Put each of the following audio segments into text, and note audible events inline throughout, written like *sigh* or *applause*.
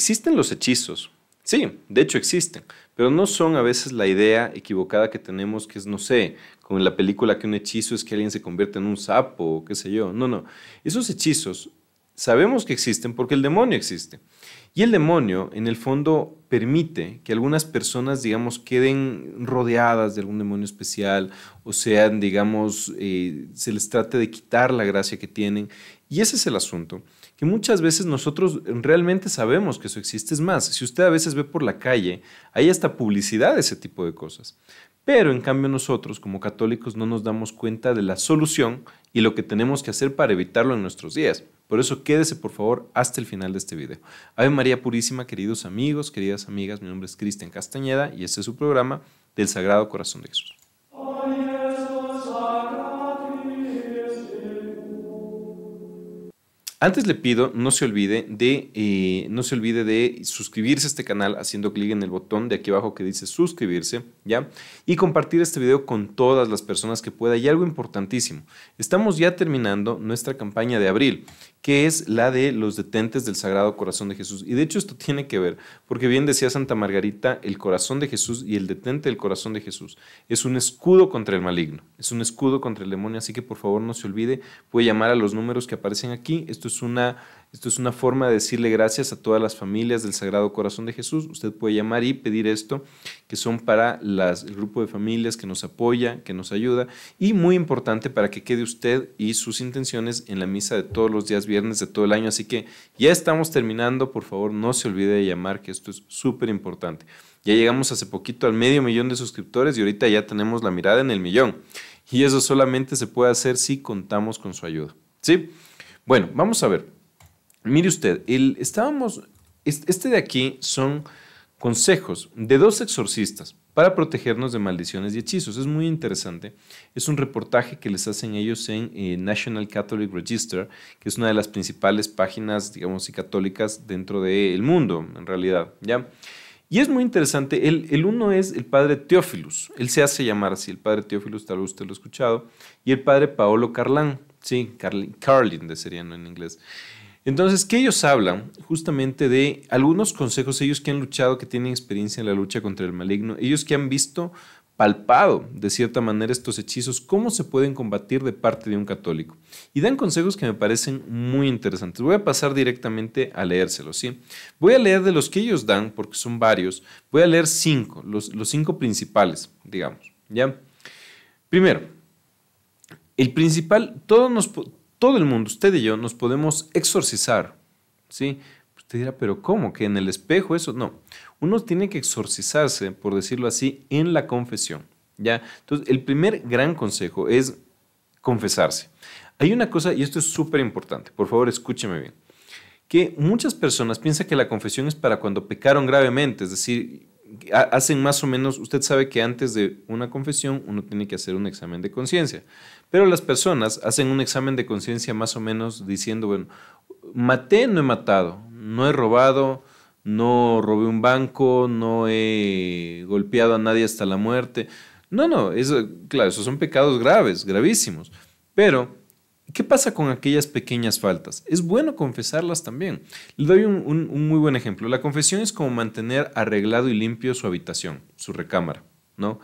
Existen los hechizos. Sí, de hecho existen, pero no son a veces la idea equivocada que tenemos, que es, no sé, como en la película que un hechizo es que alguien se convierte en un sapo o qué sé yo. No, no. Esos hechizos Sabemos que existen porque el demonio existe. Y el demonio, en el fondo, permite que algunas personas, digamos, queden rodeadas de algún demonio especial o sean, digamos, eh, se les trate de quitar la gracia que tienen. Y ese es el asunto, que muchas veces nosotros realmente sabemos que eso existe. Es más, si usted a veces ve por la calle, hay hasta publicidad de ese tipo de cosas. Pero en cambio nosotros como católicos no nos damos cuenta de la solución y lo que tenemos que hacer para evitarlo en nuestros días. Por eso quédese por favor hasta el final de este video. Ave María Purísima, queridos amigos, queridas amigas, mi nombre es Cristian Castañeda y este es su programa del Sagrado Corazón de Jesús. Antes le pido, no se olvide de, eh, no se olvide de suscribirse a este canal haciendo clic en el botón de aquí abajo que dice suscribirse, ¿ya? Y compartir este video con todas las personas que pueda. Y algo importantísimo, estamos ya terminando nuestra campaña de abril que es la de los detentes del Sagrado Corazón de Jesús. Y de hecho esto tiene que ver, porque bien decía Santa Margarita, el corazón de Jesús y el detente del corazón de Jesús es un escudo contra el maligno, es un escudo contra el demonio, así que por favor no se olvide, puede llamar a los números que aparecen aquí, esto es una esto es una forma de decirle gracias a todas las familias del Sagrado Corazón de Jesús. Usted puede llamar y pedir esto, que son para el grupo de familias que nos apoya, que nos ayuda. Y muy importante para que quede usted y sus intenciones en la misa de todos los días viernes de todo el año. Así que ya estamos terminando. Por favor, no se olvide de llamar, que esto es súper importante. Ya llegamos hace poquito al medio millón de suscriptores y ahorita ya tenemos la mirada en el millón. Y eso solamente se puede hacer si contamos con su ayuda. ¿Sí? Bueno, vamos a ver. Mire usted, estábamos, este de aquí son consejos de dos exorcistas para protegernos de maldiciones y hechizos. Es muy interesante. Es un reportaje que les hacen ellos en National Catholic Register, que es una de las principales páginas, digamos, y católicas dentro del mundo, en realidad. ¿ya? Y es muy interesante. El, uno es el padre Teófilus. Él se hace llamar así. El padre Teófilus, tal vez usted lo ha escuchado. Y el padre Paolo Carlán. Sí, Carlin, Carlin serían en inglés. Entonces, que ellos hablan justamente de algunos consejos, ellos que han luchado, que tienen experiencia en la lucha contra el maligno, ellos que han visto palpado de cierta manera estos hechizos, cómo se pueden combatir de parte de un católico. Y dan consejos que me parecen muy interesantes. Voy a pasar directamente a leérselos, ¿sí? Voy a leer de los que ellos dan, porque son varios, voy a leer cinco, los, los cinco principales, digamos, ¿ya? Primero, el principal, todos nos, todo el mundo, usted y yo, nos podemos exorcizar. ¿sí? Usted dirá, pero ¿cómo? ¿Que en el espejo eso? No. Uno tiene que exorcizarse, por decirlo así, en la confesión. ¿ya? Entonces, el primer gran consejo es confesarse. Hay una cosa, y esto es súper importante, por favor escúcheme bien, que muchas personas piensan que la confesión es para cuando pecaron gravemente, es decir, hacen más o menos, usted sabe que antes de una confesión uno tiene que hacer un examen de conciencia, pero las personas hacen un examen de conciencia más o menos diciendo, bueno, maté, no he matado, no he robado, no robé un banco, no he golpeado a nadie hasta la muerte. No, no, claro, esos son pecados graves, gravísimos, pero ¿Qué pasa con aquellas pequeñas faltas? Es bueno confesarlas también. Le doy un, muy buen ejemplo. La confesión es como mantener arreglado y limpio su habitación, su recámara, ¿no?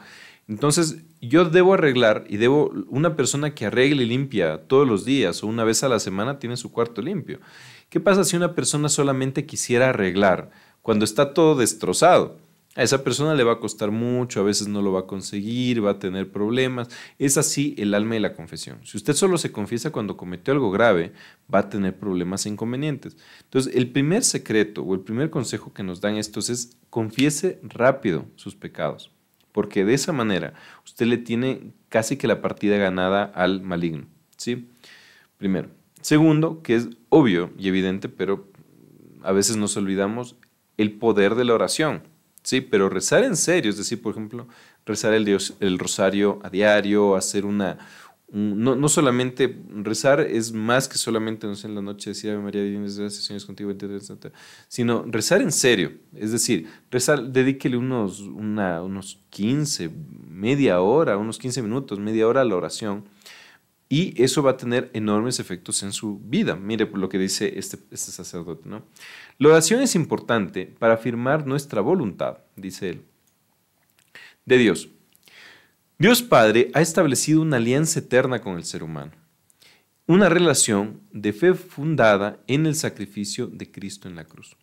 Entonces, yo debo arreglar y debo, una persona que arregle y limpia todos los días o una vez a la semana tiene su cuarto limpio. ¿Qué pasa si una persona solamente quisiera arreglar cuando está todo destrozado? a esa persona le va a costar mucho, a veces no lo va a conseguir, va a tener problemas. Es así el alma de la confesión. Si usted solo se confiesa cuando cometió algo grave, va a tener problemas e inconvenientes. Entonces, el primer secreto o el primer consejo que nos dan estos es confiese rápido sus pecados, porque de esa manera usted le tiene casi que la partida ganada al maligno. ¿sí? Primero. Segundo, que es obvio y evidente, pero a veces nos olvidamos el poder de la oración. Sí, pero rezar en serio, es decir, por ejemplo, rezar el, Dios, el rosario a diario, hacer una... no, no, solamente rezar es más que solamente, en la noche decir Ave María, Divina, gracias, Señor, contigo, sino rezar en serio, es decir, rezar, dedíquele unos, una, unos 15, media hora, unos 15 minutos, media hora a la oración, y eso va a tener enormes efectos en su vida. Mire por lo que dice este, este sacerdote. ¿no? La oración es importante para afirmar nuestra voluntad, dice él, de Dios. Dios Padre ha establecido una alianza eterna con el ser humano, una relación de fe fundada en el sacrificio de Cristo en la cruz.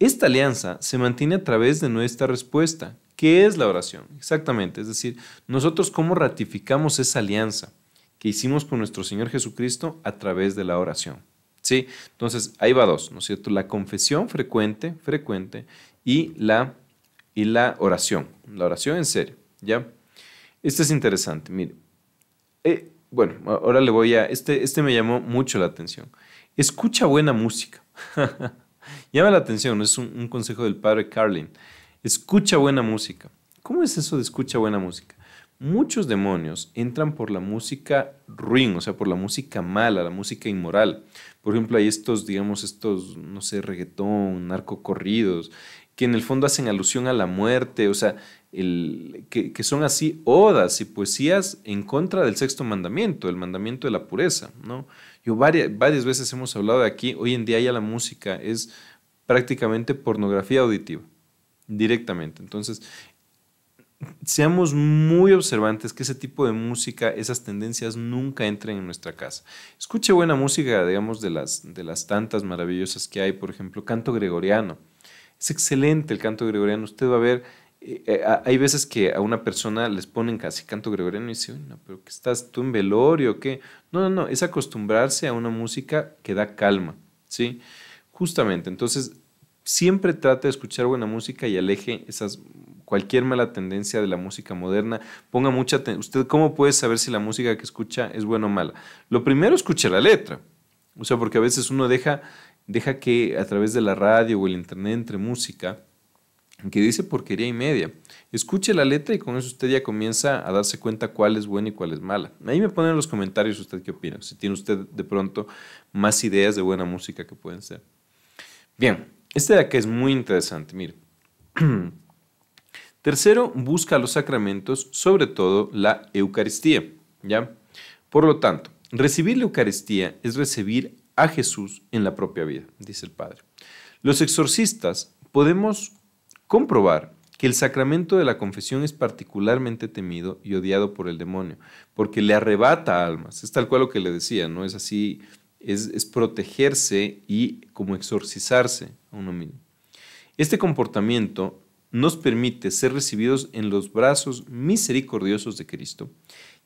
Esta alianza se mantiene a través de nuestra respuesta, que es la oración, exactamente, es decir, nosotros cómo ratificamos esa alianza que hicimos con nuestro Señor Jesucristo a través de la oración. ¿Sí? Entonces, ahí va dos, ¿no es cierto? La confesión frecuente, frecuente, y la, y la oración. La oración en serio, ¿ya? Este es interesante, mire. Eh, bueno, ahora le voy a... Este, este me llamó mucho la atención. Escucha buena música. *laughs* Llama la atención, es un consejo del padre Carlin. Escucha buena música. ¿Cómo es eso de escucha buena música? muchos demonios entran por la música ruin, o sea, por la música mala, la música inmoral. Por ejemplo, hay estos, digamos, estos, no sé, reggaetón, corridos, que en el fondo hacen alusión a la muerte, o sea, el, que, son así odas y poesías en contra del sexto mandamiento, el mandamiento de la pureza, ¿no? Yo varias, varias veces hemos hablado de aquí, hoy en día ya la música es prácticamente pornografía auditiva, directamente. Entonces, seamos muy observantes que ese tipo de música, esas tendencias nunca entren en nuestra casa. Escuche buena música, digamos, de las, de las tantas maravillosas que hay, por ejemplo, canto gregoriano. Es excelente el canto gregoriano. Usted va a ver, eh, eh, hay veces que a una persona les ponen casi canto gregoriano y dice, pero ¿qué estás tú en velorio? ¿Qué? No, no, no, es acostumbrarse a una música que da calma, ¿sí? Justamente, entonces siempre trate de escuchar buena música y aleje esas cualquier mala tendencia de la música moderna. Ponga mucha atención. ¿Usted cómo puede saber si la música que escucha es buena o mala? Lo primero, escuche la letra. O sea, porque a veces uno deja, deja que a través de la radio o el internet entre música que dice porquería y media. Escuche la letra y con eso usted ya comienza a darse cuenta cuál es buena y cuál es mala. Ahí me ponen en los comentarios usted qué opina, si tiene usted de pronto más ideas de buena música que pueden ser. Bien, este de acá es muy interesante, mire. *clears throat* Tercero, busca los sacramentos, sobre todo la Eucaristía. ¿ya? Por lo tanto, recibir la Eucaristía es recibir a Jesús en la propia vida, dice el Padre. Los exorcistas podemos comprobar que el sacramento de la confesión es particularmente temido y odiado por el demonio, porque le arrebata almas. Es tal cual lo que le decía, ¿no? Es así, es, es protegerse y como exorcizarse a uno mismo. Este comportamiento nos permite ser recibidos en los brazos misericordiosos de Cristo,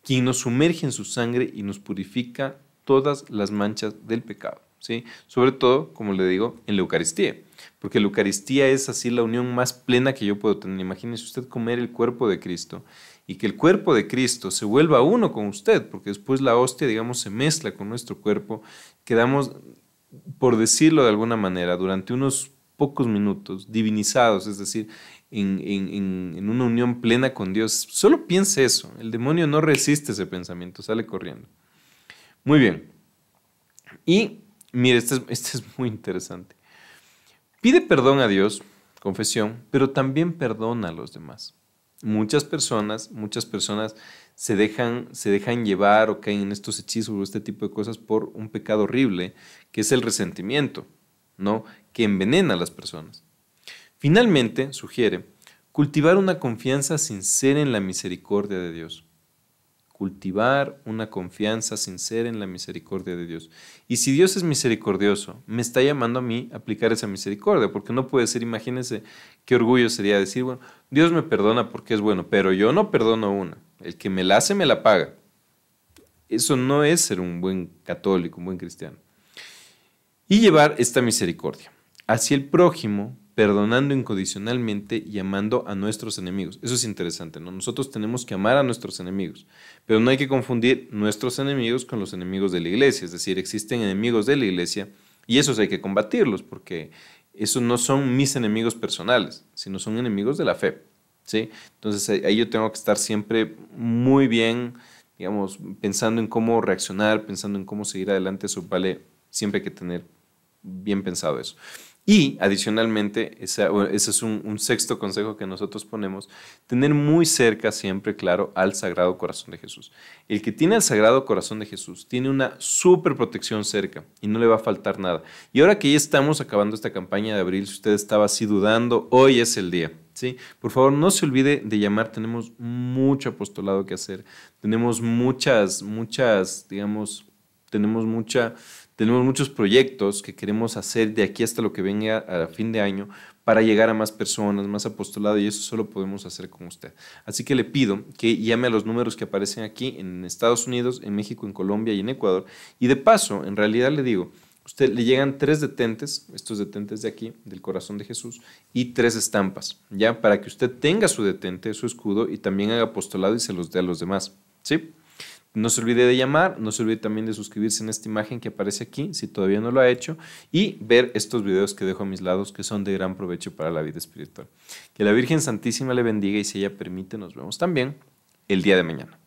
quien nos sumerge en su sangre y nos purifica todas las manchas del pecado. ¿sí? Sobre todo, como le digo, en la Eucaristía, porque la Eucaristía es así la unión más plena que yo puedo tener. Imagínese usted comer el cuerpo de Cristo y que el cuerpo de Cristo se vuelva uno con usted, porque después la hostia, digamos, se mezcla con nuestro cuerpo, quedamos, por decirlo de alguna manera, durante unos pocos minutos, divinizados, es decir, en, una unión plena con Dios. Solo piense eso, el demonio no resiste ese pensamiento, sale corriendo. Muy bien. Y mire, este, este es, muy interesante. Pide perdón a Dios, confesión, pero también perdona a los demás. Muchas personas, muchas personas se dejan, se dejan llevar o caen en estos hechizos o este tipo de cosas por un pecado horrible, que es el resentimiento que envenena a las personas. Finalmente, sugiere cultivar una confianza sincera en la misericordia de Dios. Cultivar una confianza sincera en la misericordia de Dios. Y si Dios es misericordioso, me está llamando a mí a aplicar esa misericordia, porque no puede ser, imagínense qué orgullo sería decir, bueno, Dios me perdona porque es bueno, pero yo no perdono una. El que me la hace, me la paga. Eso no es ser un buen católico, un buen cristiano y llevar esta misericordia hacia el prójimo, perdonando incondicionalmente y amando a nuestros enemigos. Eso es interesante, ¿no? Nosotros tenemos que amar a nuestros enemigos, pero no hay que confundir nuestros enemigos con los enemigos de la iglesia, es decir, existen enemigos de la iglesia y esos hay que combatirlos porque esos no son mis enemigos personales, sino son enemigos de la fe, ¿sí? Entonces ahí yo tengo que estar siempre muy bien, digamos, pensando en cómo reaccionar, pensando en cómo seguir adelante, eso vale Siempre hay que tener bien pensado eso. Y adicionalmente, ese, es un, sexto consejo que nosotros ponemos, tener muy cerca siempre, claro, al Sagrado Corazón de Jesús. El que tiene al Sagrado Corazón de Jesús tiene una súper protección cerca y no le va a faltar nada. Y ahora que ya estamos acabando esta campaña de abril, si usted estaba así dudando, hoy es el día. ¿sí? Por favor, no se olvide de llamar, tenemos mucho apostolado que hacer, tenemos muchas, muchas, digamos, tenemos mucha tenemos muchos proyectos que queremos hacer de aquí hasta lo que venga a fin de año para llegar a más personas, más apostolado, y eso solo podemos hacer con usted. Así que le pido que llame a los números que aparecen aquí en Estados Unidos, en México, en Colombia y en Ecuador. Y de paso, en realidad le digo, usted le llegan tres detentes, estos detentes de aquí, del corazón de Jesús, y tres estampas, ya para que usted tenga su detente, su escudo, y también haga apostolado y se los dé a los demás. ¿Sí? No se olvide de llamar, no se olvide también de suscribirse en esta imagen que aparece aquí, si todavía no lo ha hecho, y ver estos videos que dejo a mis lados que son de gran provecho para la vida espiritual. Que la Virgen Santísima le bendiga y si ella permite, nos vemos también el día de mañana.